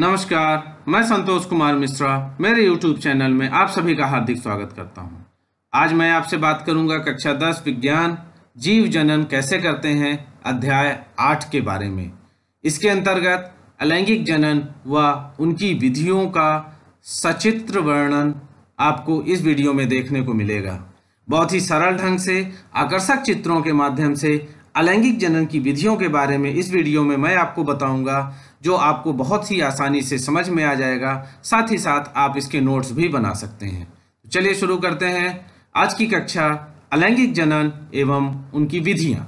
नमस्कार मैं संतोष कुमार मिश्रा मेरे YouTube चैनल में आप सभी का हार्दिक स्वागत करता हूं। आज मैं आपसे बात करूंगा कक्षा 10 विज्ञान जीव जनन कैसे करते हैं अध्याय 8 के बारे में इसके अंतर्गत अलैंगिक जनन व उनकी विधियों का सचित्र वर्णन आपको इस वीडियो में देखने को मिलेगा बहुत ही सरल ढंग से आकर्षक चित्रों के माध्यम से अलैंगिक जनन की विधियों के बारे में इस वीडियो में मैं आपको बताऊंगा जो आपको बहुत ही आसानी से समझ में आ जाएगा साथ ही साथ आप इसके नोट्स भी बना सकते हैं चलिए शुरू करते हैं आज की कक्षा अलैंगिक जनन एवं उनकी विधियां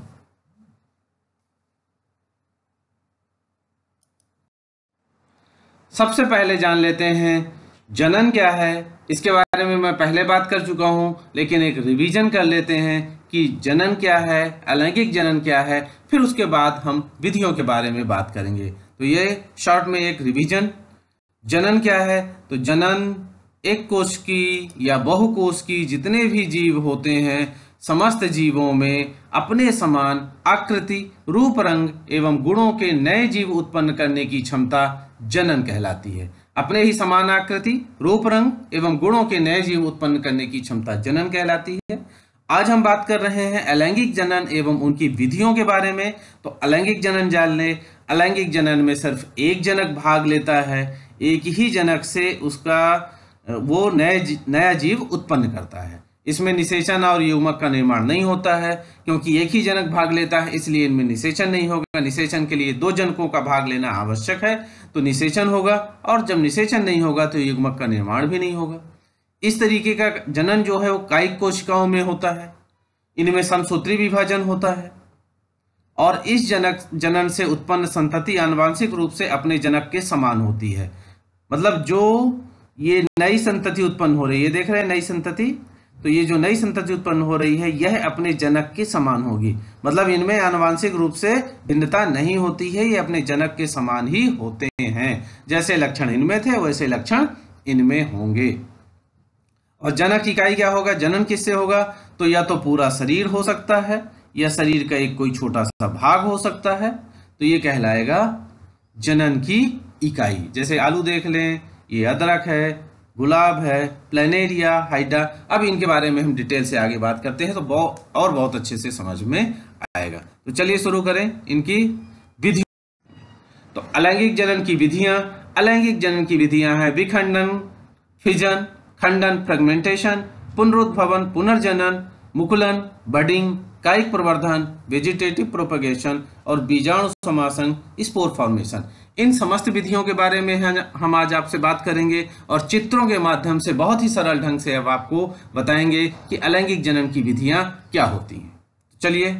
सबसे पहले जान लेते हैं जनन क्या है इसके बारे में मैं पहले बात कर चुका हूं लेकिन एक रिवीजन कर लेते हैं कि जनन क्या है अलैंगिक जनन क्या है फिर उसके बाद हम विधियों के बारे में बात करेंगे तो ये शॉर्ट में एक रिवीजन जनन क्या है तो जनन एक कोश की या बहु कोश की जितने भी जीव होते हैं समस्त जीवों में अपने समान आकृति रूप रंग एवं गुणों के नए जीव उत्पन्न करने की क्षमता जनन कहलाती है अपने ही समान आकृति रूप रंग एवं गुणों के नए जीव उत्पन्न करने की क्षमता जनन कहलाती है आज हम बात कर रहे हैं अलैंगिक जनन एवं उनकी विधियों के बारे में तो अलैंगिक जनन जान ले अलैंगिक जनन में सिर्फ एक जनक भाग लेता है एक ही जनक से उसका वो नए नया जीव उत्पन्न करता है इसमें निषेचन और युवक का निर्माण नहीं होता है क्योंकि एक ही जनक भाग लेता है इसलिए इनमें निषेचन नहीं होगा निषेचन के लिए दो जनकों का भाग लेना आवश्यक है तो निषेचन होगा और जब निषेचन नहीं होगा तो युगमक का निर्माण भी नहीं होगा इस तरीके का जनन जो है वो कायिक कोशिकाओं में होता है इनमें समसूत्री विभाजन होता है और इस जनक जनन से उत्पन्न संतति आनुवांशिक रूप से अपने जनक के समान होती है मतलब जो ये नई संतति उत्पन्न हो रही है देख रहे हैं नई संतति तो ये जो नई संतति उत्पन्न हो रही है यह अपने जनक के समान होगी मतलब इनमें आनुवांशिक रूप से भिन्नता नहीं होती है ये अपने जनक के समान ही होते हैं जैसे लक्षण इनमें थे वैसे लक्षण इनमें होंगे और जनक इकाई क्या होगा जनन किससे होगा तो या तो पूरा शरीर हो सकता है या शरीर का एक कोई छोटा सा भाग हो सकता है तो ये कहलाएगा जनन की इकाई जैसे आलू देख लें ये अदरक है गुलाब है प्लेनेरिया हाइडा अब इनके बारे में हम डिटेल से आगे बात करते हैं तो बहुत और बहुत अच्छे से समझ में आएगा तो चलिए शुरू करें इनकी विधि तो अलैंगिक जनन की विधियां अलैंगिक जनन की विधियां हैं विखंडन फिजन खंडन फ्रेगमेंटेशन पुनरुद्भवन पुनर्जनन मुकुलन बडिंग कायिक प्रवर्धन वेजिटेटिव प्रोपगेशन और बीजाणु समासन स्पोर फॉर्मेशन इन समस्त विधियों के बारे में हम आज आपसे बात करेंगे और चित्रों के माध्यम से बहुत ही सरल ढंग से अब आपको बताएंगे कि अलैंगिक जन्म की विधियां क्या होती हैं चलिए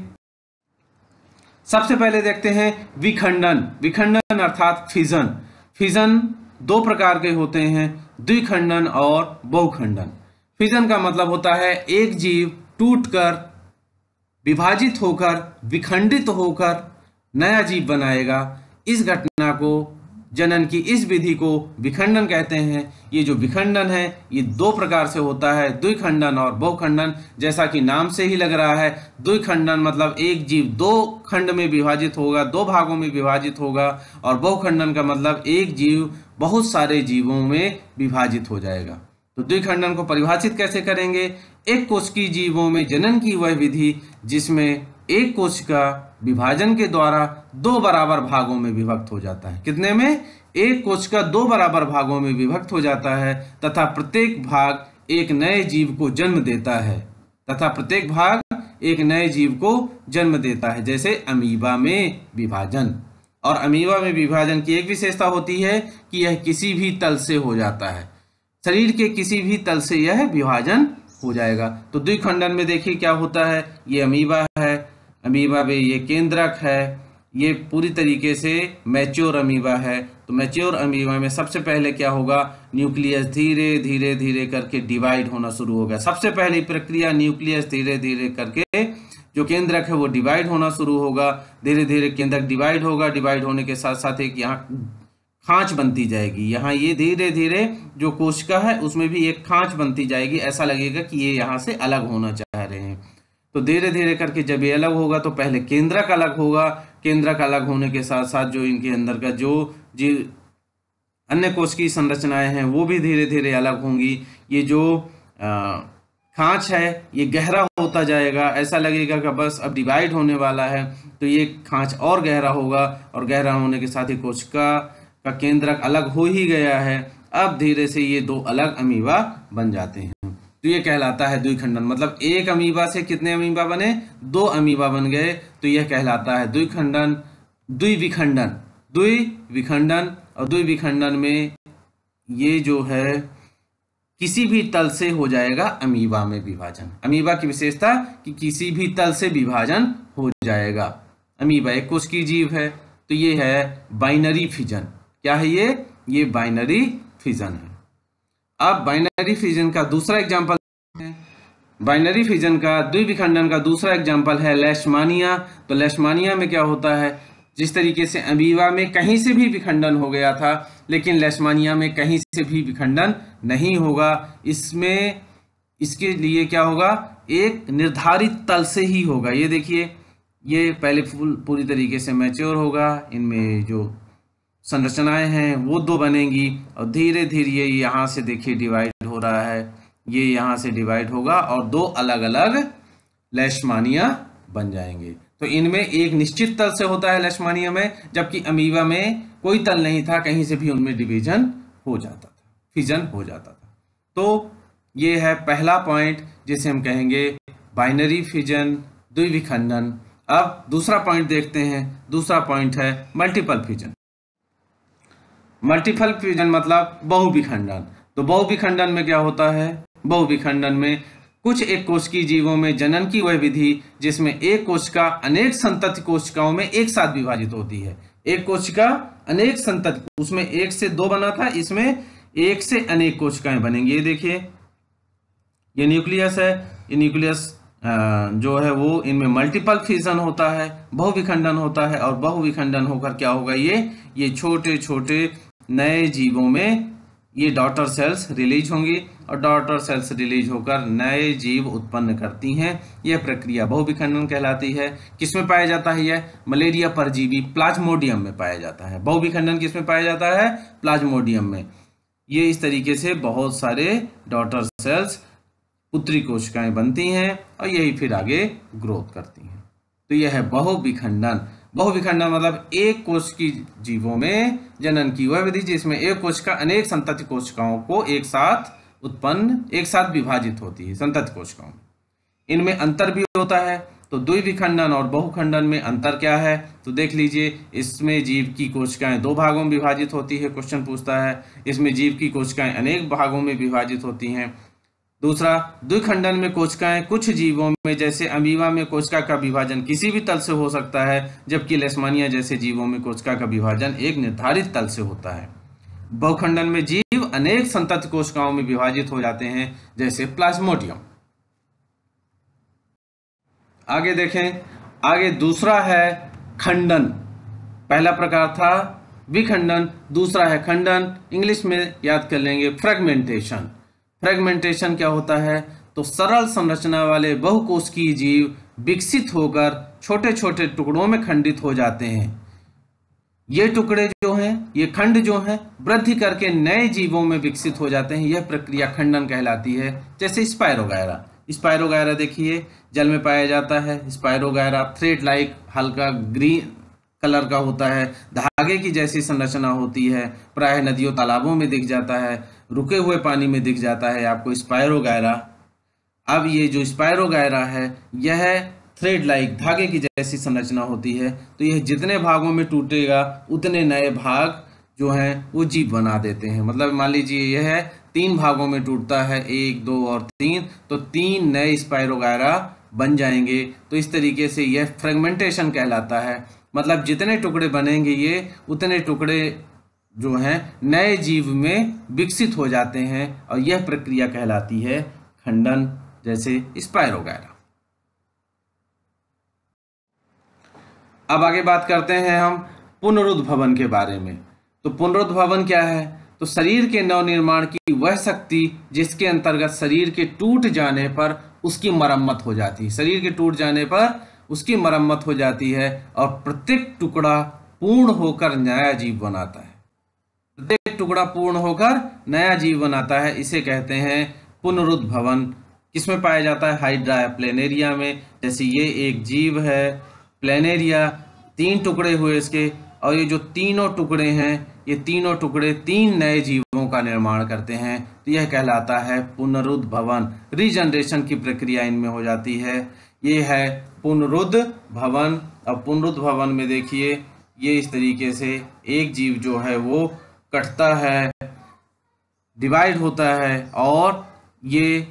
सबसे पहले देखते हैं विखंडन विखंडन अर्थात फिजन फिजन दो प्रकार के होते हैं द्विखंडन और बहुखंडन फिजन का मतलब होता है एक जीव टूटकर विभाजित होकर विखंडित होकर नया जीव बनाएगा इस घटना को जनन की इस विधि को विखंडन कहते हैं ये जो विखंडन है ये दो प्रकार से होता है द्विखंडन और बहुखंडन जैसा कि नाम से ही लग रहा है द्विखंडन मतलब एक जीव दो खंड में विभाजित होगा दो भागों में विभाजित होगा और बहुखंडन का मतलब एक जीव बहुत सारे जीवों में विभाजित हो जाएगा तो द्विखंडन को परिभाषित कैसे करेंगे एक कोशिकी जीवों में जनन की वह विधि जिसमें एक कोशिका विभाजन के द्वारा दो बराबर भागों में विभक्त हो जाता है कितने में एक कोशिका दो बराबर भागों में विभक्त हो जाता है तथा प्रत्येक भाग एक नए जीव को जन्म देता है तथा प्रत्येक भाग एक नए जीव को जन्म देता है जैसे अमीबा में विभाजन और अमीबा में विभाजन की एक विशेषता होती है कि यह किसी भी तल से हो जाता है शरीर के किसी भी तल से यह विभाजन हो जाएगा तो द्विखंडन में देखिए क्या होता है ये अमीबा है अमीबा में ये केंद्रक है ये पूरी तरीके से मैच्योर अमीबा है तो मैच्योर अमीबा में सबसे पहले क्या होगा न्यूक्लियस धीरे धीरे धीरे करके डिवाइड होना शुरू होगा सबसे पहली प्रक्रिया न्यूक्लियस धीरे धीरे करके जो केंद्रक है वो डिवाइड होना शुरू होगा धीरे धीरे केंद्रक डिवाइड होगा डिवाइड होने के साथ साथ एक यहाँ खांच बनती जाएगी यहाँ ये धीरे धीरे जो कोशिका है उसमें भी एक खांच बनती जाएगी ऐसा लगेगा कि ये यहाँ से अलग होना चाह रहे हैं तो धीरे धीरे करके जब ये अलग होगा तो पहले केंद्रक अलग होगा केंद्रक अलग होने के साथ साथ जो इनके अंदर का जो जी अन्य कोश की संरचनाएं हैं वो भी धीरे धीरे अलग होंगी ये जो खांच है ये गहरा होता जाएगा ऐसा लगेगा कि बस अब डिवाइड होने वाला है तो ये खांच और गहरा होगा और गहरा होने के साथ ही कोशिका का केंद्रक अलग हो ही गया है अब धीरे से ये दो अलग अमीबा बन जाते हैं तो ये कहलाता है द्विखंडन मतलब एक अमीबा से कितने अमीबा बने दो अमीबा बन गए तो यह कहलाता है द्विखंडन द्विविखंडन द्विविखंडन और द्विविखंडन में ये जो है किसी भी तल से हो जाएगा अमीबा में विभाजन अमीबा की विशेषता कि किसी भी तल से विभाजन हो जाएगा अमीबा एक कोश की जीव है तो ये है बाइनरी फिजन क्या है ये ये बाइनरी फिजन है अब बाइनरी फिजन का दूसरा एग्जाम्पल बाइनरी फिजन का द्विविखंडन का दूसरा एग्जाम्पल है लेशमानिया तो लेशमानिया में क्या होता है जिस तरीके से अबीवा में कहीं से भी विखंडन हो गया था लेकिन लेशमानिया में कहीं से भी विखंडन नहीं होगा इसमें इसके लिए क्या होगा एक निर्धारित तल से ही होगा ये देखिए ये पहले फूल पूरी तरीके से मैच्योर होगा इनमें जो संरचनाएं हैं वो दो बनेंगी और धीरे धीरे ये यहाँ से देखिए डिवाइड हो रहा है ये यहाँ से डिवाइड होगा और दो अलग अलग लैशमानिया बन जाएंगे तो इनमें एक निश्चित तल से होता है लक्ष्मानिया में जबकि अमीबा में कोई तल नहीं था कहीं से भी उनमें डिवीजन हो जाता था फिजन हो जाता था तो ये है पहला पॉइंट जिसे हम कहेंगे बाइनरी फिजन द्विविखंडन अब दूसरा पॉइंट देखते हैं दूसरा पॉइंट है मल्टीपल फिजन मल्टीपल फ्यूजन मतलब बहुविखंडन तो बहुविखंडन में क्या होता है बहुविखंडन में कुछ एक कोश की जीवों में जनन की वह विधि जिसमें एक कोशिका अनेक संतत कोशिकाओं में एक साथ विभाजित होती है एक कोशिका अनेक संतत उसमें एक से दो बना था इसमें एक से अनेक कोशिकाएं बनेंगी ये देखिए ये न्यूक्लियस है ये न्यूक्लियस जो है वो इनमें मल्टीपल फ्यूजन होता है बहुविखंडन होता है और बहुविखंडन होकर क्या होगा ये ये छोटे छोटे नए जीवों में ये डॉटर सेल्स रिलीज होंगी और डॉटर सेल्स रिलीज होकर नए जीव उत्पन्न करती हैं यह प्रक्रिया बहुविखंडन कहलाती है किसमें पाया जाता है यह मलेरिया परजीवी प्लाज्मोडियम में पाया जाता है बहुविखंडन किसमें पाया जाता है प्लाज्मोडियम में ये इस तरीके से बहुत सारे डॉटर सेल्स पुत्री कोशिकाएं बनती हैं और यही फिर आगे ग्रोथ करती हैं तो यह है बहुविखंडन बहुविखंडन मतलब एक कोश की जीवों में जनन की वह विधि जिसमें एक कोशिका अनेक संतति कोशिकाओं को एक साथ उत्पन्न एक साथ विभाजित होती है संतति कोशिकाओं इनमें अंतर भी होता है तो द्विविखंडन और बहुखंडन में अंतर क्या है तो देख लीजिए इसमें जीव की कोशिकाएं दो भागों में विभाजित होती है क्वेश्चन पूछता है इसमें जीव की कोशिकाएं अनेक भागों में विभाजित होती हैं दूसरा द्विखंडन में कोशिकाएं कुछ जीवों में जैसे अमीवा में कोशिका का विभाजन किसी भी तल से हो सकता है जबकि लेस्मानिया जैसे जीवों में कोशिका का विभाजन एक निर्धारित तल से होता है बहुखंडन में जीव अनेक संतत कोशिकाओं में विभाजित हो जाते हैं जैसे प्लाज्मोडियम आगे देखें आगे दूसरा है खंडन पहला प्रकार था विखंडन दूसरा है खंडन इंग्लिश में याद कर लेंगे फ्रेगमेंटेशन फ्रेगमेंटेशन क्या होता है तो सरल संरचना वाले बहुकोशिकीय जीव विकसित होकर छोटे छोटे टुकड़ों में खंडित हो जाते हैं ये टुकड़े जो हैं ये खंड जो हैं वृद्धि करके नए जीवों में विकसित हो जाते हैं यह प्रक्रिया खंडन कहलाती है जैसे स्पायरोगायरा स्पायरोगायरा देखिए जल में पाया जाता है स्पायरोगैरा थ्रेड लाइक हल्का ग्रीन कलर का होता है धागे की जैसी संरचना होती है प्राय नदियों तालाबों में दिख जाता है रुके हुए पानी में दिख जाता है आपको स्पायरोगायरा अब ये जो स्पायरोगायरा है यह थ्रेड लाइक धागे की जैसी संरचना होती है तो यह जितने भागों में टूटेगा उतने नए भाग जो हैं वो जीप बना देते हैं मतलब मान लीजिए यह है तीन भागों में टूटता है एक दो और तीन तो तीन नए स्पायरोगायरा बन जाएंगे तो इस तरीके से यह फ्रेगमेंटेशन कहलाता है मतलब जितने टुकड़े बनेंगे ये उतने टुकड़े जो हैं नए जीव में विकसित हो जाते हैं और यह प्रक्रिया कहलाती है खंडन जैसे स्पायर वगैरह अब आगे बात करते हैं हम पुनरुद्भवन के बारे में तो पुनरुद्भवन क्या है तो शरीर के नवनिर्माण की वह शक्ति जिसके अंतर्गत शरीर के टूट जाने पर उसकी मरम्मत हो जाती है शरीर के टूट जाने पर उसकी मरम्मत हो जाती है और प्रत्येक टुकड़ा पूर्ण होकर नया जीव बनाता है प्रत्येक टुकड़ा पूर्ण होकर नया जीव बनाता है इसे कहते हैं पुनरुद्भवन किसमें पाया जाता है हाइड्रा प्लेनेरिया में जैसे ये एक जीव है प्लेनेरिया तीन टुकड़े हुए इसके और ये जो तीनों टुकड़े हैं ये तीनों टुकड़े तीन नए जीवों का निर्माण करते हैं तो यह कहलाता है पुनरुद्भवन रीजनरेशन की प्रक्रिया इनमें हो जाती है ये है पुनरुद्ध भवन अब पुनरुद्ध भवन में देखिए ये इस तरीके से एक जीव जो है वो कटता है डिवाइड होता है और ये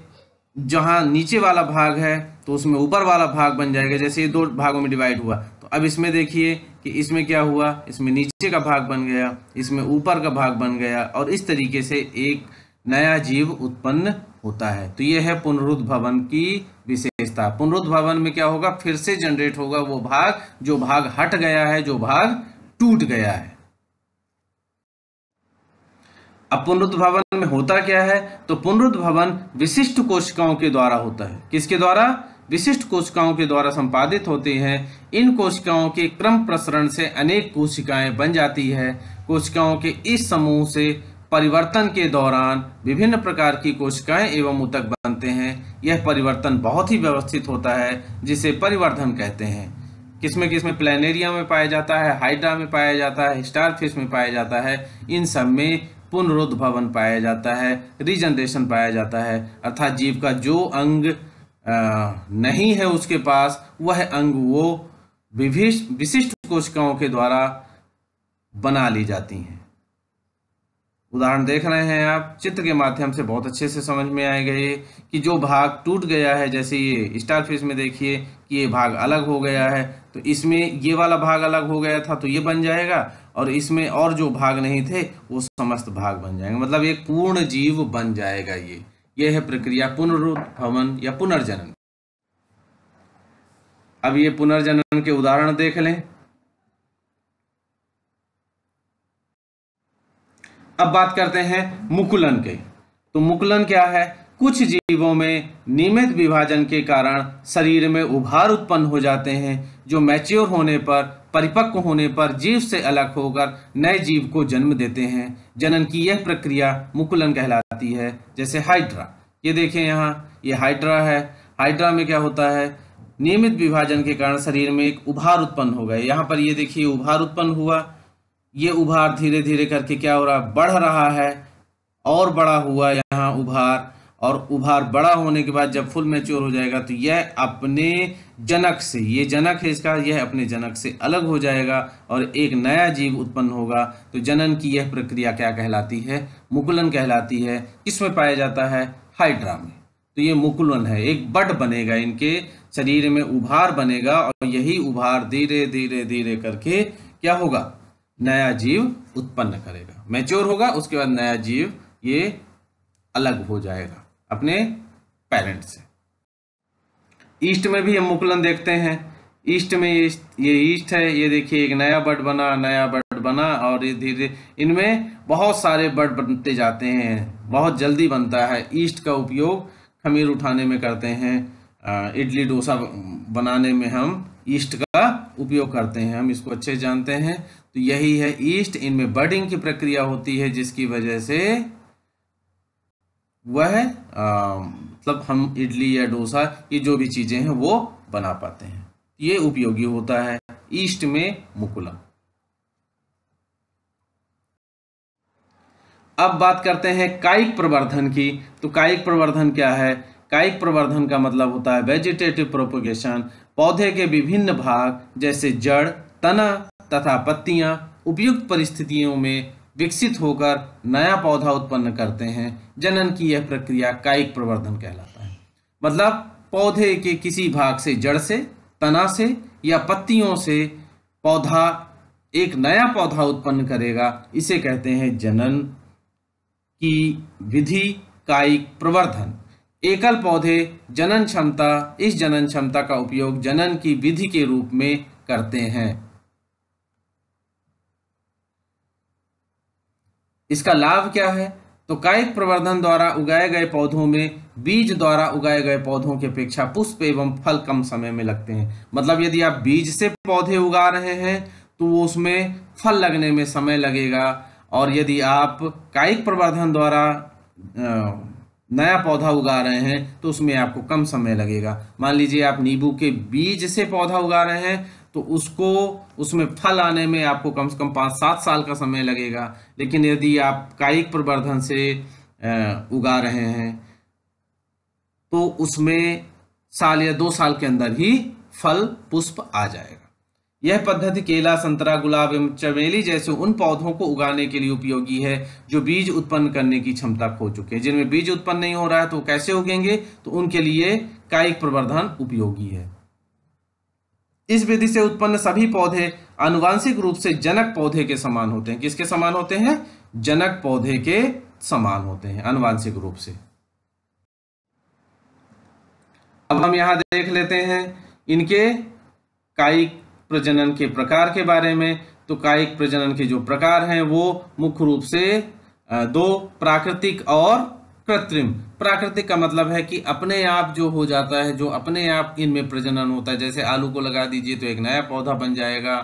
जहाँ नीचे वाला भाग है तो उसमें ऊपर वाला भाग बन जाएगा जैसे ये दो भागों में डिवाइड हुआ तो अब इसमें देखिए कि इसमें क्या हुआ इसमें नीचे का भाग बन गया इसमें ऊपर का भाग बन गया और इस तरीके से एक नया जीव उत्पन्न होता है तो यह है पुनरुद्भवन की विशेषता पुनरुद्भवन में क्या होगा फिर से जनरेट होगा वो भाग जो भाग हट गया है जो भाग टूट गया है अब पुनरुद्भवन में होता क्या है तो पुनरुद्भवन विशिष्ट कोशिकाओं के द्वारा होता है किसके द्वारा विशिष्ट कोशिकाओं के द्वारा संपादित होते हैं इन कोशिकाओं के क्रम प्रसरण से अनेक कोशिकाएं बन जाती है कोशिकाओं के इस समूह से परिवर्तन के दौरान विभिन्न प्रकार की कोशिकाएं एवं उतक बनते हैं यह परिवर्तन बहुत ही व्यवस्थित होता है जिसे परिवर्धन कहते हैं किसमें किसमें प्लेनेरिया में पाया जाता है हाइड्रा में पाया जाता है स्टारफिश में पाया जाता है इन सब में पुनरुद्भवन पाया जाता है रिजनरेशन पाया जाता है अर्थात जीव का जो अंग आ, नहीं है उसके पास वह अंग वो विभिष विशिष्ट कोशिकाओं के द्वारा बना ली जाती हैं उदाहरण देख रहे हैं आप चित्र के माध्यम से बहुत अच्छे से समझ में आएगा ये कि जो भाग टूट गया है जैसे ये स्टार फिश में देखिए कि ये भाग अलग हो गया है तो इसमें ये वाला भाग अलग हो गया था तो ये बन जाएगा और इसमें और जो भाग नहीं थे वो समस्त भाग बन जाएंगे मतलब एक पूर्ण जीव बन जाएगा ये ये है प्रक्रिया पुनरुद्भवन या पुनर्जनन अब ये पुनर्जनन के उदाहरण देख लें अब बात करते हैं मुकुलन के तो मुकुलन क्या है कुछ जीवों में नियमित विभाजन के कारण शरीर में उभार उत्पन्न हो जाते हैं जो मैच्योर होने पर परिपक्व होने पर जीव से अलग होकर नए जीव को जन्म देते हैं जनन की यह प्रक्रिया मुकुलन कहलाती है जैसे हाइड्रा ये देखें यहाँ ये हाइड्रा है हाइड्रा में क्या होता है नियमित विभाजन के कारण शरीर में एक उभार उत्पन्न हो गए यहाँ पर ये देखिए उभार उत्पन्न हुआ ये उभार धीरे धीरे करके क्या हो रहा बढ़ रहा है और बड़ा हुआ यहाँ उभार और उभार बड़ा होने के बाद जब फुल मैच्योर हो जाएगा तो यह अपने जनक से ये जनक है इसका यह अपने जनक से अलग हो जाएगा और एक नया जीव उत्पन्न होगा तो जनन की यह प्रक्रिया क्या कहलाती है मुकुलन कहलाती है किसमें पाया जाता है हाइड्रा में तो ये मुकुलन है एक बड बनेगा इनके शरीर में उभार बनेगा और यही उभार धीरे धीरे धीरे करके क्या होगा नया जीव उत्पन्न करेगा मैच्योर होगा उसके बाद नया जीव ये अलग हो जाएगा अपने पेरेंट से ईस्ट में भी हम मुकुलन देखते हैं ईस्ट में ये ये ईस्ट है ये देखिए एक नया बर्ड बना नया बर्ड बना और ये धीरे इनमें बहुत सारे बर्ड बनते जाते हैं बहुत जल्दी बनता है ईस्ट का उपयोग खमीर उठाने में करते हैं इडली डोसा बनाने में हम ईस्ट का उपयोग करते हैं हम इसको अच्छे जानते हैं तो यही है ईस्ट इनमें बर्डिंग की प्रक्रिया होती है जिसकी वजह से वह मतलब हम इडली या डोसा ये जो भी चीज़ें हैं वो बना पाते हैं ये उपयोगी होता है ईस्ट में मुकुला अब बात करते हैं कायिक प्रवर्धन की तो कायिक प्रवर्धन क्या है कायिक प्रवर्धन का मतलब होता है वेजिटेटिव प्रोपोगेशन पौधे के विभिन्न भाग जैसे जड़ तना तथा पत्तियां उपयुक्त परिस्थितियों में विकसित होकर नया पौधा उत्पन्न करते हैं जनन की यह प्रक्रिया कायिक प्रवर्धन कहलाता है मतलब पौधे के किसी भाग से जड़ से तना से या पत्तियों से पौधा एक नया पौधा उत्पन्न करेगा इसे कहते हैं जनन की विधि कायिक प्रवर्धन एकल पौधे जनन क्षमता इस जनन क्षमता का उपयोग जनन की विधि के रूप में करते हैं इसका लाभ क्या है तो कायिक प्रवर्धन द्वारा उगाए गए पौधों में बीज द्वारा उगाए गए पौधों की अपेक्षा पुष्प एवं फल कम समय में लगते हैं मतलब यदि आप बीज से पौधे उगा रहे हैं तो वो उसमें फल लगने में समय लगेगा और यदि आप कायिक प्रवर्धन द्वारा नया पौधा उगा रहे हैं तो उसमें आपको कम समय लगेगा मान लीजिए आप नींबू के बीज से पौधा उगा रहे हैं तो उसको उसमें फल आने में आपको कम से कम पाँच सात साल का समय लगेगा लेकिन यदि आप कायिक प्रवर्धन से उगा रहे हैं तो उसमें साल या दो साल के अंदर ही फल पुष्प आ जाएगा यह पद्धति केला संतरा गुलाब एवं चमेली जैसे उन पौधों को उगाने के लिए उपयोगी है जो बीज उत्पन्न करने की क्षमता खो चुके हैं जिनमें बीज उत्पन्न नहीं हो रहा है तो कैसे उगेंगे तो उनके लिए कायिक प्रवर्धन उपयोगी है इस विधि से उत्पन्न सभी पौधे अनुवांशिक रूप से जनक पौधे के समान होते हैं किसके समान होते हैं जनक पौधे के समान होते हैं अनुवांशिक रूप से अब हम यहां देख लेते हैं इनके कायिक प्रजनन के प्रकार के बारे में तो कायिक प्रजनन के जो प्रकार हैं वो मुख्य रूप से दो प्राकृतिक और कृत्रिम प्राकृतिक का मतलब है कि अपने आप जो हो जाता है जो अपने आप इनमें प्रजनन होता है जैसे आलू को लगा दीजिए तो एक नया पौधा बन जाएगा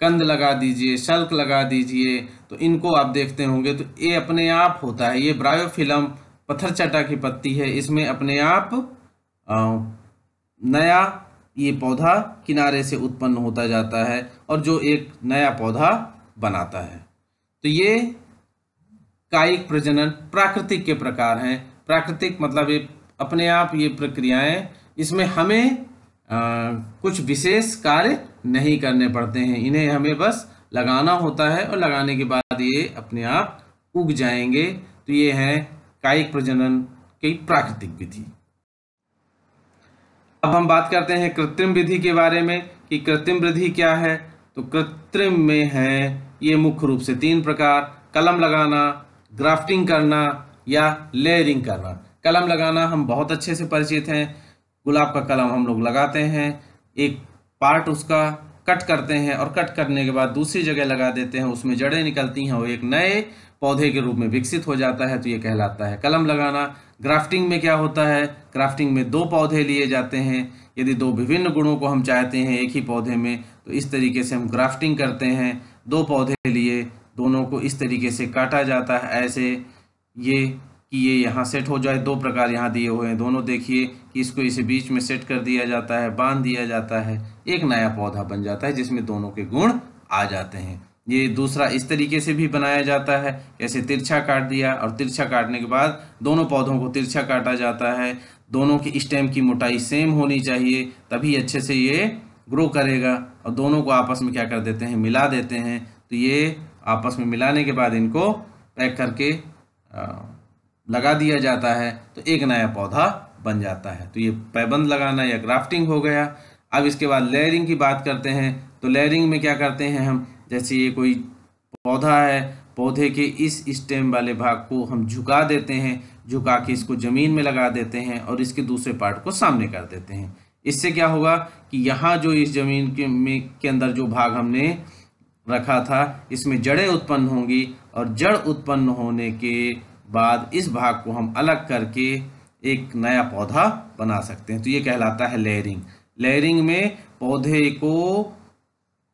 कंद लगा दीजिए शल्क लगा दीजिए तो इनको आप देखते होंगे तो ये अपने आप होता है ये ब्रायोफिलम पत्थरचटा की पत्ती है इसमें अपने आप नया ये पौधा किनारे से उत्पन्न होता जाता है और जो एक नया पौधा बनाता है तो ये कायिक प्रजनन प्राकृतिक के प्रकार हैं प्राकृतिक मतलब ये अपने आप ये प्रक्रियाएं इसमें हमें आ, कुछ विशेष कार्य नहीं करने पड़ते हैं इन्हें हमें बस लगाना होता है और लगाने के बाद ये अपने आप उग जाएंगे तो ये हैं कायिक प्रजनन की प्राकृतिक विधि अब हम बात करते हैं कृत्रिम विधि के बारे में कि कृत्रिम विधि क्या है तो कृत्रिम में है ये मुख्य रूप से तीन प्रकार कलम लगाना ग्राफ्टिंग करना या लेयरिंग करना कलम लगाना हम बहुत अच्छे से परिचित हैं गुलाब का कलम हम लोग लगाते हैं एक पार्ट उसका कट करते हैं और कट करने के बाद दूसरी जगह लगा देते हैं उसमें जड़ें निकलती हैं और एक नए पौधे के रूप में विकसित हो जाता है तो ये कहलाता है कलम लगाना ग्राफ्टिंग में क्या होता है ग्राफ्टिंग में दो पौधे लिए जाते हैं यदि दो विभिन्न गुणों को हम चाहते हैं एक ही पौधे में तो इस तरीके से हम ग्राफ्टिंग करते हैं दो पौधे लिए दोनों को इस तरीके से काटा जाता है ऐसे ये कि ये यहाँ सेट हो जाए दो प्रकार यहाँ दिए हुए हैं दोनों देखिए कि इसको इसे बीच में सेट कर दिया जाता है बांध दिया जाता है एक नया पौधा बन जाता है जिसमें दोनों के गुण आ जाते हैं ये दूसरा इस तरीके से भी बनाया जाता है ऐसे तिरछा काट दिया और तिरछा काटने के बाद दोनों पौधों को तिरछा काटा जाता है दोनों की स्टेम की मोटाई सेम होनी चाहिए तभी अच्छे से ये ग्रो करेगा और दोनों को आपस में क्या कर देते हैं मिला देते हैं तो ये आपस में मिलाने के बाद इनको पैक करके लगा दिया जाता है तो एक नया पौधा बन जाता है तो ये पैबंद लगाना या ग्राफ्टिंग हो गया अब इसके बाद लेयरिंग की बात करते हैं तो लेयरिंग में क्या करते हैं हम जैसे ये कोई पौधा है पौधे के इस स्टेम वाले भाग को हम झुका देते हैं झुका के इसको ज़मीन में लगा देते हैं और इसके दूसरे पार्ट को सामने कर देते हैं इससे क्या होगा कि यहाँ जो इस ज़मीन के में के अंदर जो भाग हमने रखा था इसमें जड़ें उत्पन्न होंगी और जड़ उत्पन्न होने के बाद इस भाग को हम अलग करके एक नया पौधा बना सकते हैं तो ये कहलाता है लेयरिंग लेयरिंग में पौधे को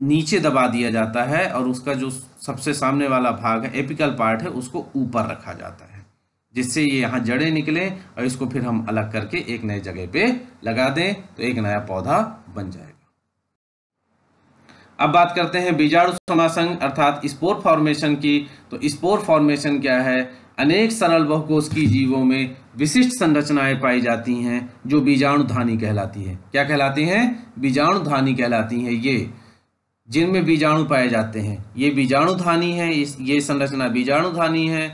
नीचे दबा दिया जाता है और उसका जो सबसे सामने वाला भाग है एपिकल पार्ट है उसको ऊपर रखा जाता है जिससे ये यहाँ जड़ें निकलें और इसको फिर हम अलग करके एक नए जगह पे लगा दें तो एक नया पौधा बन जाएगा अब बात करते हैं बीजाणु समासंग अर्थात स्पोर फॉर्मेशन की तो स्पोर फॉर्मेशन क्या है अनेक सरल बहुकोशिकीय जीवों में विशिष्ट संरचनाएं पाई जाती हैं जो बीजाणु धानी कहलाती है क्या कहलाती हैं धानी कहलाती हैं ये जिनमें बीजाणु पाए जाते हैं ये बीजाणुधानी है ये संरचना बीजाणुधानी है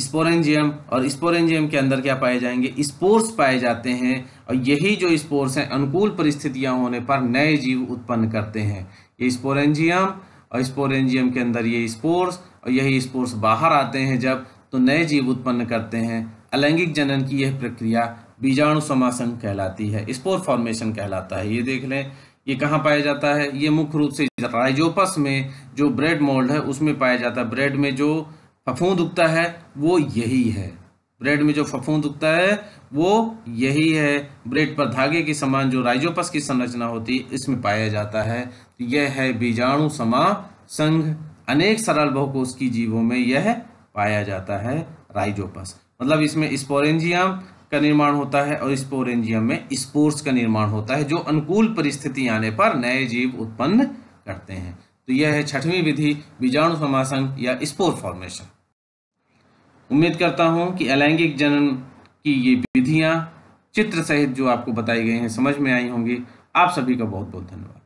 स्पोरेंजियम और स्पोरेंजियम के अंदर क्या पाए जाएंगे स्पोर्स पाए जाते हैं और यही जो स्पोर्स हैं अनुकूल परिस्थितियां होने पर नए जीव उत्पन्न करते हैं ये स्पोरेंजियम और स्पोरेंजियम के अंदर ये स्पोर्स और यही स्पोर्स बाहर आते हैं जब तो नए जीव उत्पन्न करते हैं अलैंगिक जनन की यह प्रक्रिया बीजाणु समासन कहलाती है स्पोर फॉर्मेशन कहलाता है ये देख लें ये कहाँ पाया जाता है ये मुख्य रूप से राइजोपस में जो ब्रेड मोल्ड है उसमें पाया जाता है ब्रेड में जो फफूंद उगता है वो यही है ब्रेड में जो फफूंद उगता है वो यही है ब्रेड पर धागे के समान जो राइजोपस की संरचना होती है इसमें पाया जाता है तो यह है बीजाणु समा संघ अनेक सरल बहुकोश की जीवों में यह पाया जाता है राइजोपस मतलब इसमें स्पोरेंजियम का निर्माण होता है और स्पोरेंजियम में स्पोर्स का निर्माण होता है जो अनुकूल परिस्थिति आने पर नए जीव उत्पन्न करते हैं तो यह है छठवीं विधि बीजाणु समासन या स्पोर फॉर्मेशन उम्मीद करता हूं कि अलैंगिक जनन की ये विधियां चित्र सहित जो आपको बताई गई हैं समझ में आई होंगी आप सभी का बहुत बहुत धन्यवाद